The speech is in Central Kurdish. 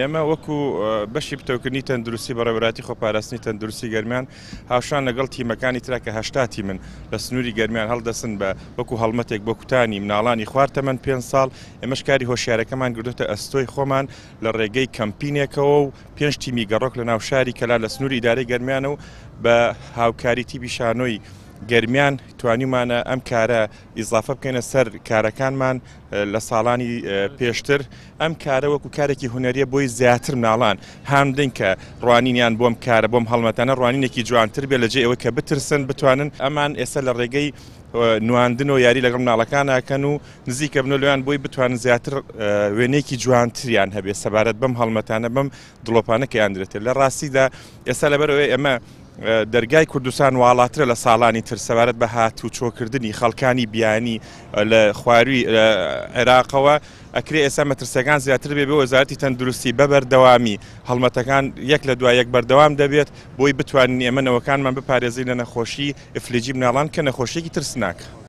ئێمە وەکو بەشی پتەوکردنی تەندروستی بەڕێوراتی خۆپاراستنی تەندروستی گەرمیان هاوشان لەگەڵ تیمەکانی تراکە هەشتاتی من لە سنووری گەرمیان هەڵدەسن بە وەکو هەڵمەتێک بۆ کوتانی مناڵانی خوارتەمەند پێ ساڵ ئێمەشکاری هۆشیارەکەمان گرتە ئەستۆی خۆمان لە ڕێگەی کەمپینێکەوە و پێنج تیمی گەڕۆک لە ناوشاری کەلا لە سنووری دارەی گەرمیانە و بە هاوکاری تیبیشانۆی گەرمیان توانیمانە ئەم کارە ئیزافە بکەینە سەر کارەکانمان لە ساڵانی پێشتر ئەم کارە وەکو کارێکی هوەریە بۆی زیاتر مناڵان هاندن کە ڕوانینیان بۆم کارە بۆم هەڵمەتانە ڕوانینێکی جوانتر بێ لەجێ ئەوە کە بترسن بتوانن ئەمان ئێستا لە ڕێگەی نواندن و یاری لەگەڵ مناڵەکان ئاکەن و نزیکە بنەلویان بۆی بتوانن زیاتر وێنێکی جوانتریان هەبێ سەبارەت بەم هەڵمەتانە بەم دڵۆپانە کە یاندرێتێت لە ڕاستیدا ئێستا لەبەرەوەی ئەمە دەرگای کوردستان وڵاترە لە ساڵانی ترسەوارەت بە هاتو چۆکردنی خەڵکانی بیانی لە خواروی عێراقەوە ئەکرێ ئێستا مەترسەکان زیاتر بێ بە وەزارەتی تەندروستی بە بەردەوامی هەڵمەتەکان یەک لە دوای یەک بەردەوام دەبێت بۆی بتوانین ئێمە نەوەکانمان بپارێزی لە نەخۆشی ئفلیجی مناڵان کە نەخۆشیێکی ترسناکە.